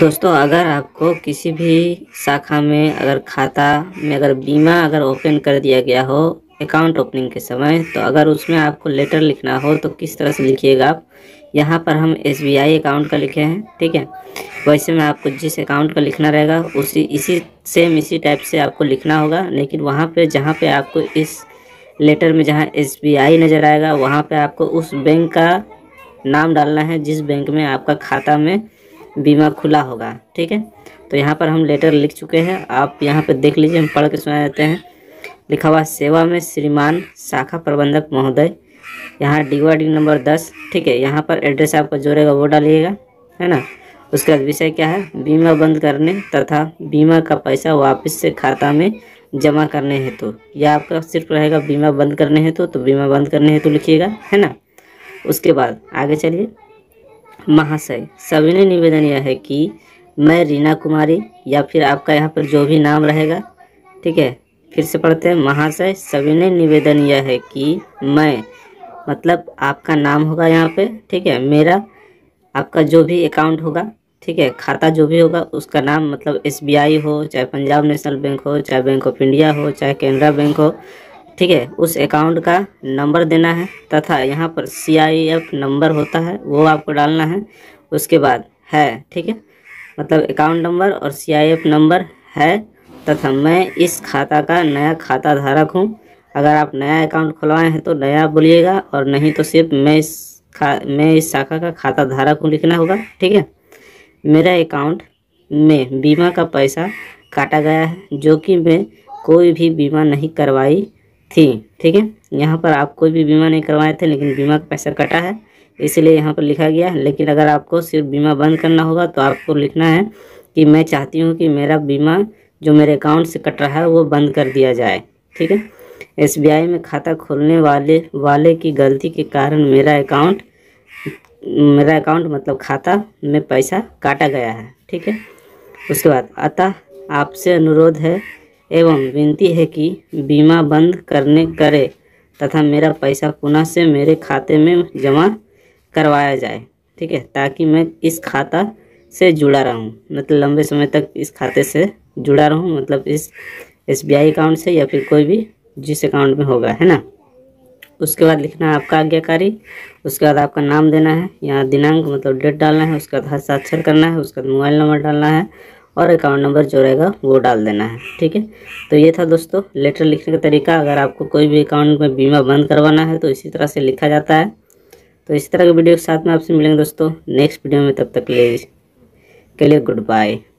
दोस्तों अगर आपको किसी भी शाखा में अगर खाता में अगर बीमा अगर ओपन कर दिया गया हो अकाउंट ओपनिंग के समय तो अगर उसमें आपको लेटर लिखना हो तो किस तरह से लिखिएगा आप यहाँ पर हम एस अकाउंट का लिखे हैं ठीक है वैसे में आपको जिस अकाउंट का लिखना रहेगा उसी इसी सेम इसी टाइप से आपको लिखना होगा लेकिन वहाँ पर जहाँ पर आपको इस लेटर में जहाँ एस नज़र आएगा वहाँ पर आपको उस बैंक का नाम डालना है जिस बैंक में आपका खाता में बीमा खुला होगा ठीक है तो यहाँ पर हम लेटर लिख चुके हैं आप यहाँ पर देख लीजिए हम पढ़ के सुना देते हैं लिखा हुआ सेवा में श्रीमान शाखा प्रबंधक महोदय यहाँ डीवा डी नंबर दस ठीक है यहाँ पर एड्रेस आपका जोड़ेगा वो डालिएगा है ना उसके बाद विषय क्या है बीमा बंद करने तथा बीमा का पैसा वापस से खाता में जमा करने हेतु तो। या आपका सिर्फ रहेगा बीमा बंद करने हेतु तो, तो बीमा बंद करने हेतु तो लिखिएगा है ना उसके बाद आगे चलिए महाशय सभी ने निवेदन यह है कि मैं रीना कुमारी या फिर आपका यहाँ पर जो भी नाम रहेगा ठीक है फिर से पढ़ते हैं महाशय ने निवेदन यह है कि मैं मतलब आपका नाम होगा यहाँ पे ठीक है मेरा आपका जो भी अकाउंट होगा ठीक है खाता जो भी होगा उसका नाम मतलब एसबीआई हो चाहे पंजाब नेशनल बैंक हो चाहे बैंक ऑफ इंडिया हो चाहे केनरा बैंक हो ठीक है उस अकाउंट का नंबर देना है तथा यहाँ पर सी आई एफ नंबर होता है वो आपको डालना है उसके बाद है ठीक है मतलब अकाउंट नंबर और सी आई एफ नंबर है तथा मैं इस खाता का नया खाता धारक हूँ अगर आप नया अकाउंट खुलवाए हैं तो नया बोलिएगा और नहीं तो सिर्फ मैं इस खा मैं इस शाखा का खाता धारक हूँ लिखना होगा ठीक है मेरा अकाउंट में बीमा का पैसा काटा गया है जो कि मैं कोई भी बीमा नहीं करवाई थी ठीक है यहाँ पर आप कोई भी बीमा नहीं करवाए थे लेकिन बीमा का पैसा कटा है इसलिए यहाँ पर लिखा गया है लेकिन अगर आपको सिर्फ बीमा बंद करना होगा तो आपको लिखना है कि मैं चाहती हूँ कि मेरा बीमा जो मेरे अकाउंट से कट रहा है वो बंद कर दिया जाए ठीक है एस में खाता खोलने वाले वाले की गलती के कारण मेरा अकाउंट मेरा अकाउंट मतलब खाता में पैसा काटा गया है ठीक है उसके बाद अतः आपसे अनुरोध है एवं विनती है कि बीमा बंद करने करे तथा मेरा पैसा पुनः से मेरे खाते में जमा करवाया जाए ठीक है ताकि मैं इस खाता से जुड़ा रहूं मतलब लंबे समय तक इस खाते से जुड़ा रहूं मतलब इस एस अकाउंट से या फिर कोई भी जिस अकाउंट में होगा है ना उसके बाद लिखना है आपका आज्ञाकारी उसके बाद आपका नाम देना है यहाँ दिनांक मतलब डेट डालना है उसके बाद हस्ताक्षर करना है उसके बाद मोबाइल नंबर डालना है और अकाउंट नंबर जो रहेगा वो डाल देना है ठीक है तो ये था दोस्तों लेटर लिखने का तरीका अगर आपको कोई भी अकाउंट में बीमा बंद करवाना है तो इसी तरह से लिखा जाता है तो इसी तरह के वीडियो के साथ में आपसे मिलेंगे दोस्तों नेक्स्ट वीडियो में तब तक ले के लिए गुड बाय